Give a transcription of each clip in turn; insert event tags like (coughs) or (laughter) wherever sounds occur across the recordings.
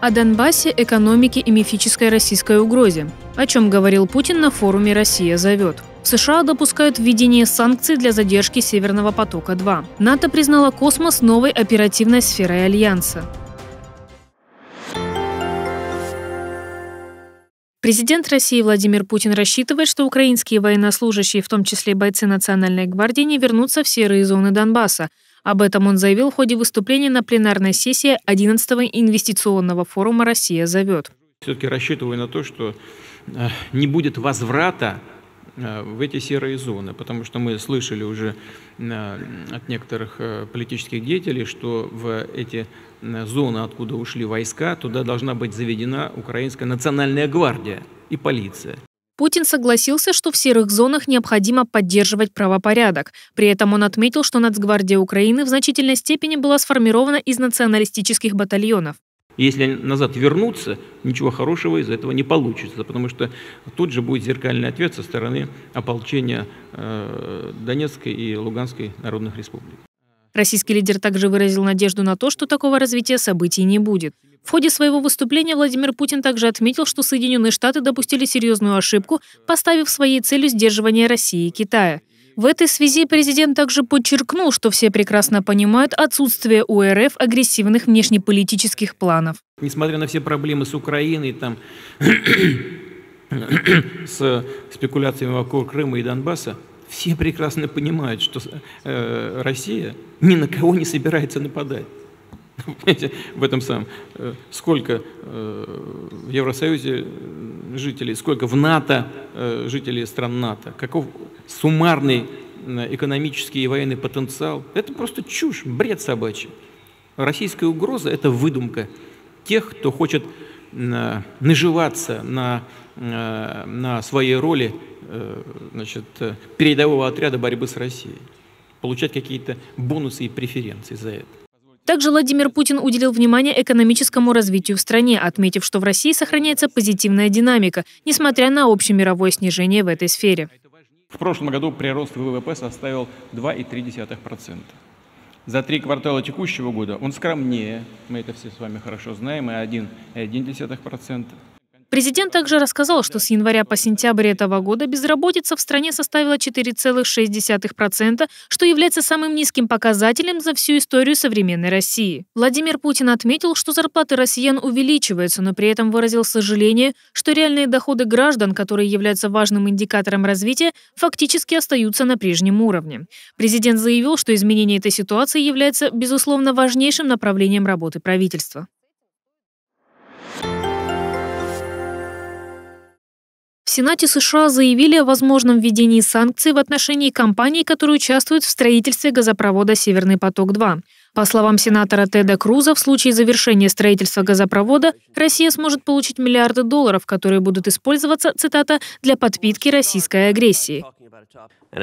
о Донбассе, экономике и мифической российской угрозе, о чем говорил Путин на форуме «Россия зовет». В США допускают введение санкций для задержки «Северного потока-2». НАТО признала космос новой оперативной сферой Альянса. Президент России Владимир Путин рассчитывает, что украинские военнослужащие, в том числе бойцы Национальной гвардии, не вернутся в серые зоны Донбасса – об этом он заявил в ходе выступления на пленарной сессии 11-го инвестиционного форума «Россия зовет». Все-таки рассчитываю на то, что э, не будет возврата э, в эти серые зоны, потому что мы слышали уже э, от некоторых политических деятелей, что в эти зоны, откуда ушли войска, туда должна быть заведена Украинская национальная гвардия и полиция. Путин согласился, что в серых зонах необходимо поддерживать правопорядок. При этом он отметил, что Нацгвардия Украины в значительной степени была сформирована из националистических батальонов. Если назад вернуться, ничего хорошего из этого не получится, потому что тут же будет зеркальный ответ со стороны ополчения э, Донецкой и Луганской народных республик. Российский лидер также выразил надежду на то, что такого развития событий не будет. В ходе своего выступления Владимир Путин также отметил, что Соединенные Штаты допустили серьезную ошибку, поставив своей целью сдерживание России и Китая. В этой связи президент также подчеркнул, что все прекрасно понимают отсутствие у РФ агрессивных внешнеполитических планов. Несмотря на все проблемы с Украиной, там, (coughs) с спекуляциями вокруг Крыма и Донбасса, все прекрасно понимают, что э, Россия ни на кого не собирается нападать. в этом самом, э, сколько э, в Евросоюзе жителей, сколько в НАТО жителей стран НАТО, каков суммарный экономический и военный потенциал. Это просто чушь, бред собачий. Российская угроза – это выдумка тех, кто хочет наживаться на, э, на своей роли э, значит, передового отряда борьбы с Россией, получать какие-то бонусы и преференции за это. Также Владимир Путин уделил внимание экономическому развитию в стране, отметив, что в России сохраняется позитивная динамика, несмотря на общемировое снижение в этой сфере. В прошлом году прирост ВВП составил 2,3% за три квартала текущего года он скромнее, мы это все с вами хорошо знаем, и 1,1%. Президент также рассказал, что с января по сентябрь этого года безработица в стране составила 4,6%, что является самым низким показателем за всю историю современной России. Владимир Путин отметил, что зарплаты россиян увеличиваются, но при этом выразил сожаление, что реальные доходы граждан, которые являются важным индикатором развития, фактически остаются на прежнем уровне. Президент заявил, что изменение этой ситуации является, безусловно, важнейшим направлением работы правительства. Сенате США заявили о возможном введении санкций в отношении компаний, которые участвуют в строительстве газопровода «Северный поток-2». По словам сенатора Теда Круза, в случае завершения строительства газопровода Россия сможет получить миллиарды долларов, которые будут использоваться, цитата, «для подпитки российской агрессии». В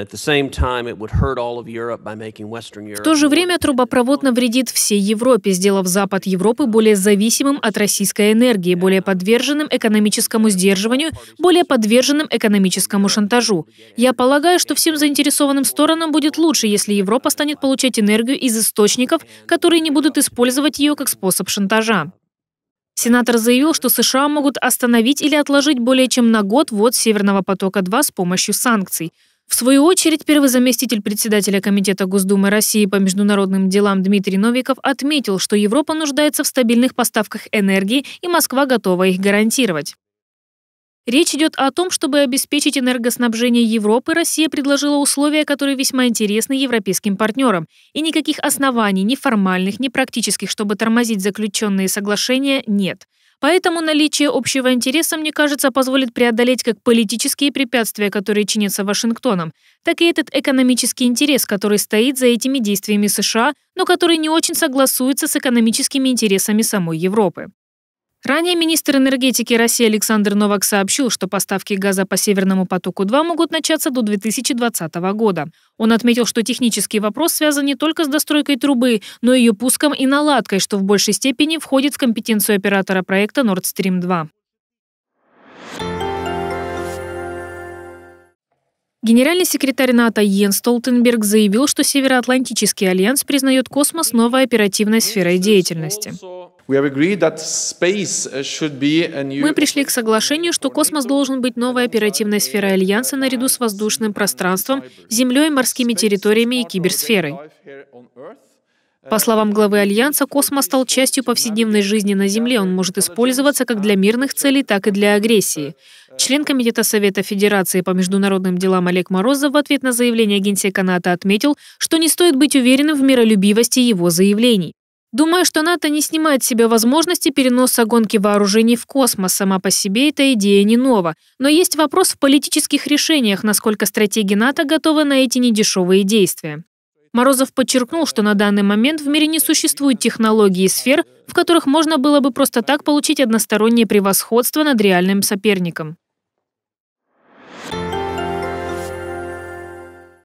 то же время трубопровод навредит всей Европе, сделав Запад Европы более зависимым от российской энергии, более подверженным экономическому сдерживанию, более подверженным экономическому шантажу. Я полагаю, что всем заинтересованным сторонам будет лучше, если Европа станет получать энергию из источников, которые не будут использовать ее как способ шантажа. Сенатор заявил, что США могут остановить или отложить более чем на год ввод «Северного потока-2» с помощью санкций – в свою очередь, первый заместитель председателя Комитета Госдумы России по международным делам Дмитрий Новиков отметил, что Европа нуждается в стабильных поставках энергии, и Москва готова их гарантировать. Речь идет о том, чтобы обеспечить энергоснабжение Европы, Россия предложила условия, которые весьма интересны европейским партнерам. И никаких оснований, ни формальных, ни практических, чтобы тормозить заключенные соглашения, нет. Поэтому наличие общего интереса, мне кажется, позволит преодолеть как политические препятствия, которые чинятся Вашингтоном, так и этот экономический интерес, который стоит за этими действиями США, но который не очень согласуется с экономическими интересами самой Европы. Ранее министр энергетики России Александр Новак сообщил, что поставки газа по Северному потоку-2 могут начаться до 2020 года. Он отметил, что технический вопрос связан не только с достройкой трубы, но и ее пуском и наладкой, что в большей степени входит в компетенцию оператора проекта Nord Stream 2. Генеральный секретарь НАТО Йен Столтенберг заявил, что Североатлантический альянс признает космос новой оперативной сферой деятельности. Мы пришли к соглашению, что космос должен быть новой оперативной сферой Альянса наряду с воздушным пространством, землей, морскими территориями и киберсферой. По словам главы Альянса, космос стал частью повседневной жизни на Земле. Он может использоваться как для мирных целей, так и для агрессии. Член Комитета Совета Федерации по международным делам Олег Морозов в ответ на заявление агенции Каната отметил, что не стоит быть уверенным в миролюбивости его заявлений. Думаю, что НАТО не снимает с себя возможности переноса гонки вооружений в космос. Сама по себе эта идея не нова. Но есть вопрос в политических решениях, насколько стратеги НАТО готовы на эти недешевые действия. Морозов подчеркнул, что на данный момент в мире не существует технологий и сфер, в которых можно было бы просто так получить одностороннее превосходство над реальным соперником.